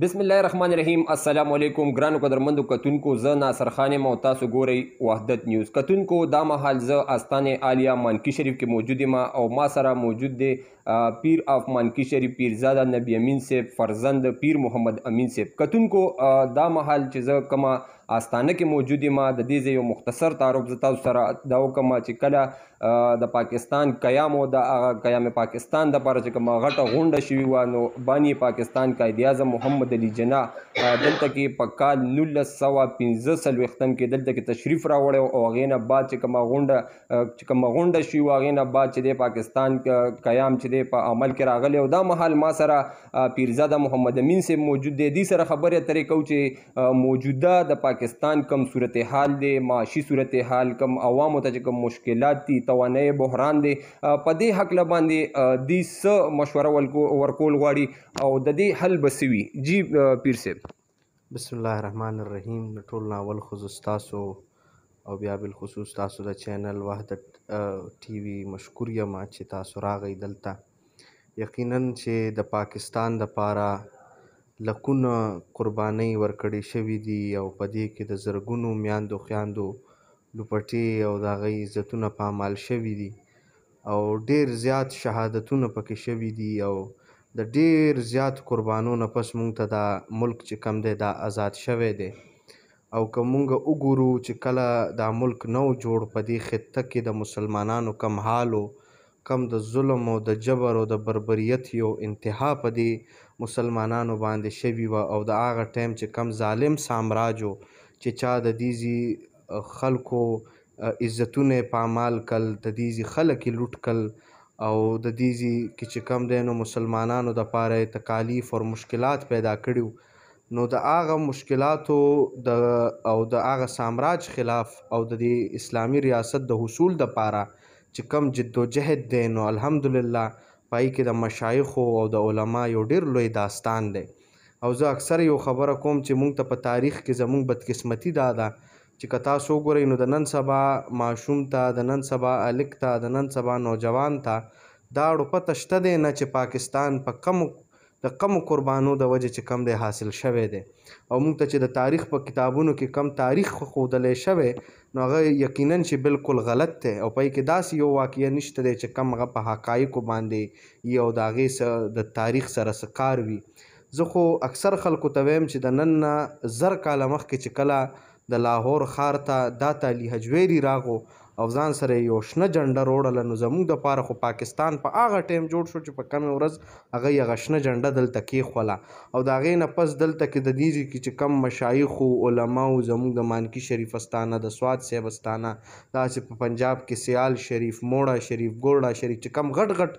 بسم الله الرحمن الرحیم السلام علیکم ګرانو قدرمندو کتونکو زه ناصر خان مو تاسو ګورئ وحدت نیوز کتونکو دا مهال زه استانې عالیه مانکی شریف کې موجود ما او ما سره موجود دی پیر اف مانکی شریف پیرزاده نبی امین صاحب فرزند پیر محمد امین صاحب کتونکو دا مهال چې زه کما آستانه کې موجود ما د دې یو مختصر تعارف زه تاسو سره دا وکم چې کله د پاکستان قیام او د قیام پاکستان د لپاره چې کومه غټه غونډه شوې و نو بانی پاکستان قائد اعظم محمد محمد علي جناح دلته کې په کال 1915 کې دلته کې تشریف راوړی او هغې نه بعد چې کومه غونډه چې کومه غونډه شوې وه هغې نه بعد چې دی پاکستان قیام چې دی په عمل کې راغلی او دا مهال ما سره پیرزاده محمد امین صاحب موجود دی دې سره خبرې اترې کوو چې موجوده د پاکستان کم صورتحال دی معاشي صورتحال کم عوامو ته چې کوم مشکلات دي توانایي بحران دی په دې حق لباندې دې څه مشوره ورکول غواړي او د دې حل بسوي جی جی پیر صاحب بسم الله الرحمن الرحیم ټول ناول خو تاسو او بیا بل خصوص تاسو د چینل وحدت ټي وي مشکور یم چې تاسو راغی دلته یقینا چې د پاکستان د پاره لکونه قرباني ورکړې شوې دي او په دې کې د زرګونو میاندو خیاندو لوپټي او د غي عزتونه پامال شوې دي او ډیر زیات شهادتونه پکې شوې دي او د ډېر زیات قربانیو نه پس موږ ته دا ملک چې کوم دی دا آزاد شوی دی او که موږ وګورو چې کله دا ملک نو جوړ په دې خطه کې د مسلمانانو کم حال کم د ظلم او د جبر او د بربریت یو انتها په دې مسلمانانو باندې شوي وه او د هغه ټایم چې کم ظالم سامراج چې چا د دې خلکو عزتونه یې پامال کل د دې خلک یې لوټ کل او د دې ځای کې چې کم دی نو مسلمانانو د پاره تکالیف او مشکلات پیدا کړي نو د هغه مشکلاتو د او د هغه سامراج خلاف او د اسلامی ریاست د حصول د پاره چې کم جد او جهد دی نو الحمدلله پای کې د مشایخ او د علما یو ډیر لوی داستان دی او زه اکثر یو خبره کوم چې مونږ ته په تاریخ کې زمونږ بدقسمتی دادا دا چې که تاسو وګورئ نو د نن سبا ماشوم ته د نن سبا الک ته د نن سبا نوجوان ته دا اړوپته شته دی نه چې پاکستان په پا کم د کم قربانو د وجه چې کم دی حاصل شوی دی او موږ ته چې د تاریخ په کتابونو کې کم تاریخ خودلې شوی نو هغه یقینا چې بالکل غلط دی او پای کې داسې یو واقعي نشته دی چې کم هغه په حقایقو باندې یو داغه د تاریخ سره سکار وي زه خو اکثر خلکو ته ویم چې د نن زر کاله مخکې چې کله د لاهور ښار ته دا تالي حجویری راغو او ځان سره یو شنه جنډه روړل نو زموږ د پاره خو پاکستان په پا هغه ټیم جوړ شو چې په کم ورځ هغه یې غشنه جنډه دلته کې خوله او دا غې نه پس دلته کې د دې کې چې کم مشایخ او علما او زموږ د مانکی شریف استانه د سواد سیبستانه دا چې په پنجاب کې سیال شریف موړه شریف ګورډه شریف چې کم غټ غټ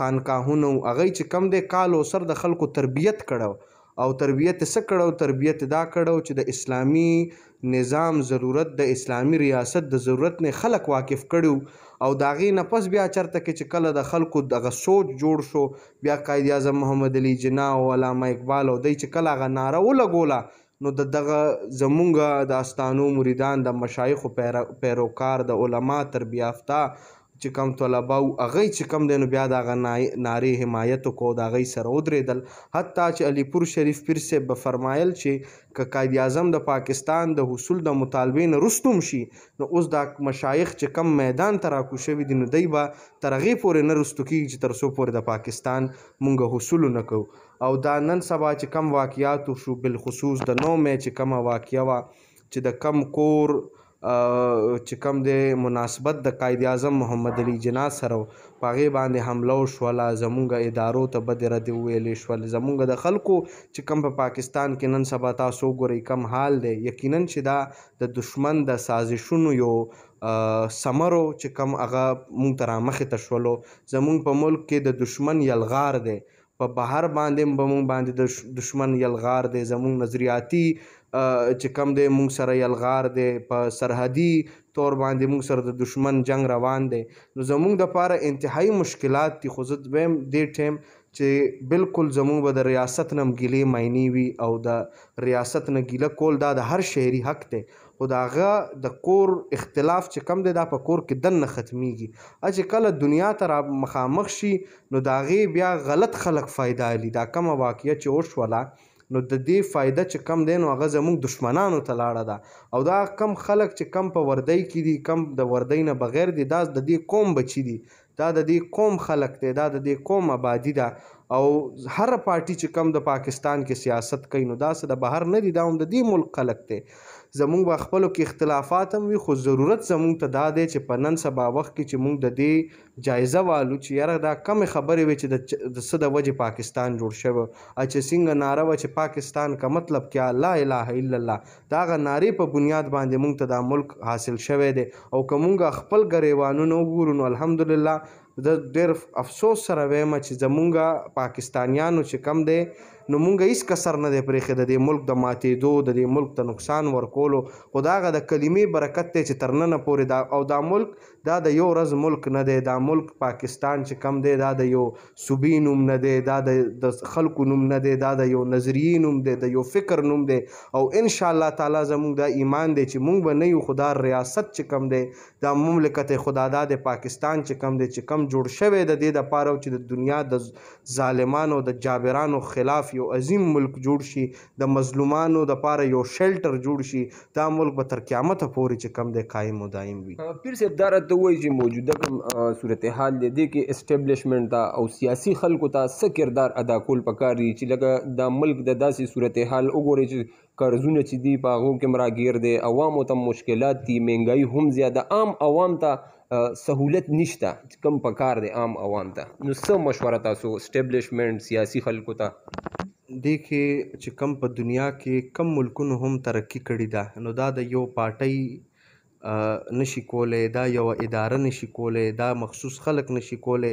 خانقاهونه هغه چې کم د کال او سر د خلکو تربیت کړو او تربیت څه کړو تربیت دا کړو چې د اسلامی نظام ضرورت د اسلامی ریاست د ضرورت نه خلق واقف کړو او داغي نه پس بیا چرته کې چې کله د خلکو دغه سوچ جوړ شو بیا قائد اعظم محمد علي جناح او علامه اقبال او دای چې کله غ ناره ولګوله نو د دغه زمونږ د استانو مریدان د مشایخ پیروکار د علما تربیافته چې کم طلبه او هغه چې کم دینو بیا د ناری حمایت کو د هغه سره ودرېدل حتی چې علي پور شریف پیر سه به فرمایل چې ک قائد اعظم د پاکستان د حصول د مطالبې نه رستم شي نو اوس دا مشایخ چې کم میدان ترا کو شوی دي نو دی به ترغه پورې نه رستو کیږي چې تر سو پورې د پاکستان مونږ حصول نه کو او دا نن سبا چې کم واقعیات شو بل خصوص د نو مې چې کم واقعیا وا چې د کم کور چې کوم دی مناسبت د قائد اعظم محمد علي جناح سره په هغې باندې حمله وشوله زمونږ ادارو ته بدې ردې وویلې شول زمونږ د خلکو چې کوم په پا پاکستان کې نن سبا تاسو وګورئ کم حال دی یقینا چې دا د دشمن د سازشونو یو سمرو چې کم هغه مونږ ته رامخې ته شولو زمونږ په ملک کې د دشمن یلغار دی په بهر باندې به مونږ باندې د دشمن یلغار دی زمونږ نظریاتي چې کم دی موږ سره یلغار دی په سرحدي تور باندې موږ سره د دشمن جنگ روان دی نو زموږ د پاره انتهایی مشکلات دي خو زه دویم دې ټیم چې بالکل زموږ به د ریاست نه مګیلې معنی وي او د ریاست نه ګیله کول دا د هر شهري حق دی خو دا هغه د کور اختلاف چې کم دی دا په کور کې دن نه ختمیږي چې کله دنیا ته را مخامخ شي نو دا غي بیا غلط خلک فائدہ لی دا کومه واقعیا چې وشوله نو د دې فایده چې کم دی نو هغه زموږ دشمنانو ته لاړه ده او دا کم خلک چې کم په وردی کې دي کم د وردی نه بغیر دي دا د دې قوم بچی دي دا د دې قوم خلک دی دا د دې قوم آبادی ده او هر پارټي چې کم د پاکستان کې سیاست کوي نو دا څه د بهر نه دي دا هم د دې ملک خلک دی زمونږ به خپلو کې اختلافات هم وي خو ضرورت زمونږ ته دا دی چې په نن سبا وخت کې چې مونږ د دې جایزه والو چې یاره دا کم خبرې وي چې د څه د وجې پاکستان جوړ شوی چې څنګه ناره وه چې پاکستان کا مطلب کیا لا اله الا الله دا هغه نارې په بنیاد باندې مونږ ته دا ملک حاصل شوی دی او که مونږ خپل ګریوانونه وګورو نو الحمدلله د ډېر افسوس سره وایم چې زمونږ پاکستانیانو چې کم دی نو مونږ هیڅ کسر نه دی پرېښی د دې ملک د ماتېدو د دې ملک ته نقصان ورکولو خو دا هغه د کلمې برکت دی چې تر ننه پورې دا او دا ملک دا د یو ورځ ملک نه دی دا ملک پاکستان چې کم دی دا د یو صوبې نوم نه دی دا د خلکو نوم نه دی دا د یو نظریې نوم دی د یو فکر نوم دی او ان شاء الله تعالی زموږ دا ایمان دی چې مونږ به نه یو خدا ریاست چې کم دی دا مملکت خدادا د پاکستان چې کم دی چې کم جوړ شوی د دې د پاره چې د دنیا د ظالمانو د جابرانو خلاف یو یو عظیم ملک جوړ شي د مظلومانو د پاره یو شیلټر جوړ شي دا ملک به تر قیامت پورې چې کم دی قائم او دائم وي پیر صاحب دا راته وایي چې موجوده کوم صورتحال دی دی کې اسټیبلشمنت دا او سیاسي خلکو ته څه کردار ادا کول پکار دي چې لکه دا ملک د داسې صورتحال وګوري چې قرضونه چې دی په هغو کې مراګیر دی عوامو ته مشکلات دي مهنګایي هم زیاده عام عوام ته سهولت نشته کم پکار دی عام عوام ته نو څه مشوره تاسو اسټیبلشمنت سیاسي خلکو ته دې کې چې کم په دنیا کې کم ملکونو هم ترقي کړې ده نو دا د یو پارټۍ نشي کولی دا یو اداره نشي کولی دا مخصوص خلک نشي کولی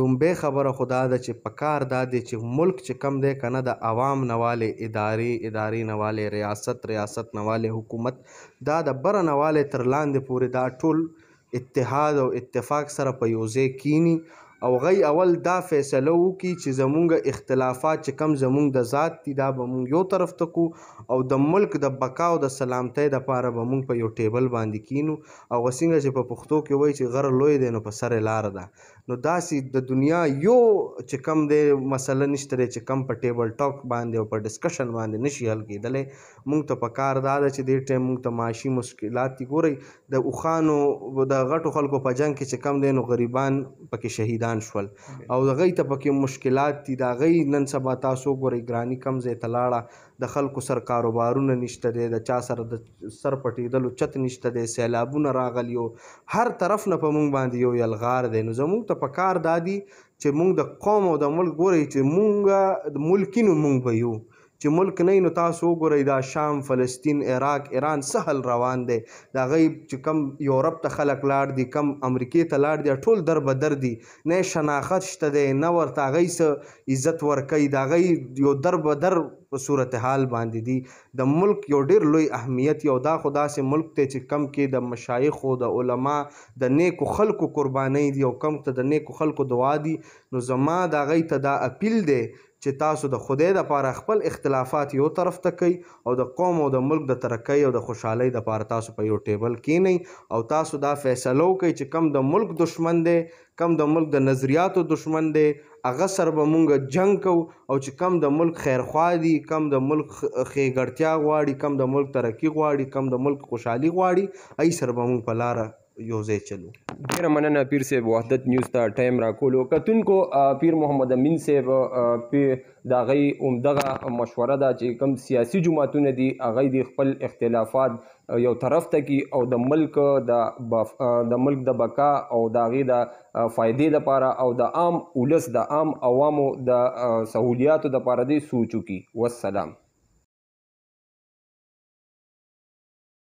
لومبۍ خبره خو دا ده چې پکار دا دی چې ملک چې کم دی که نه د عوام نه والې ادارې ادارې نه والې ریاست ریاست نه والې حکومت دا د بره نه والې تر لاندې پورې دا ټول اتحاد او اتفاق سره په یو ځای کینی او غي اول دا فیصله وکي چې زمونږ اختلافات چې کم زمونږ د ذات دي دا به مونږ یو طرف ته کو او د ملک د بقا او د سلامتۍ لپاره به مونږ په یو ټیبل باندې کینو او وسینګه چې په پښتو کې وای چې غر لوی دی نو په سر لار ده نو داسې د دنیا یو چې کم دی مسله نشته چې کم په ټیبل ټاک باندې او په ډسکشن باندې نشي حل کېدلې مونږ ته پکار دا ده چې دې ټیم مونږ ته معاشي مشکلات ګوري د اوخانو د غټو خلکو په جنگ کې چې کم دی نو غریبان پکې شهید شهیدان شول او د غي ته پکې مشکلات دي دا غي نن سبا تاسو ګورئ ګرانی کم زې تلاړه د خلکو سر کاروبارونه نشته دي د چا سره د سر پټېدل چت نشته دي سیلابونه راغلی هر طرف نه په مونږ باندې یو یلغار دی نو زموږ ته پکار دادی چې مونږ د قوم او د ملک ګورئ چې مونږ ملکینو مونږ به یو چې ملک نه نو تاسو وګورئ دا شام فلسطین عراق ایران سهل روان دی دا غیب چې کم یورپ ته خلک لاړ دي کم امریکې ته لاړ دي ټول در بدر دي نه شناخت شته دی نه ورته هغوی څه عزت ورکوي د هغوی یو در بدر په صورتحال باندې دي د ملک یو ډیر لوی اهمیت یو دا خدا سه ملک ته چې کم کې د مشایخ او د علما د نیکو خلکو قرباني دي او کم ته د نیکو خلکو دعا دي نو زما دا غي ته دا اپیل دی چې تاسو د خدای د پاره خپل اختلافات یو طرف ته کوي او د قوم او د ملک د ترقۍ او د خوشحالۍ د پاره تاسو په یو ټیبل کې نه او تاسو دا فیصلو کوي چې کم د ملک دشمن دی کم د ملک د نظریاتو دشمن دی هغه سره به مونږ جنگ کو او چې کم د ملک خیرخوا دي کم د ملک ښېګړتیا غواړي کم د ملک ترقي غواړي کم د ملک خوشحالي غواړي ای سره به مونږ په لاره یو ځای چلو ډیره مننه پیر صاحب وحدت نیوز ته ټایم راکولو کتونکو پیر محمد امین صاحب دا غي اومدغه مشوره ده چې کم سیاسي جماعتونه دي هغه د خپل اختلافات یو طرف ته کی او د ملک د د ملک د بقا او دا غي د فائدې لپاره او د عام اولس د عام عوامو د سہولیاتو لپاره دي سوچو کی والسلام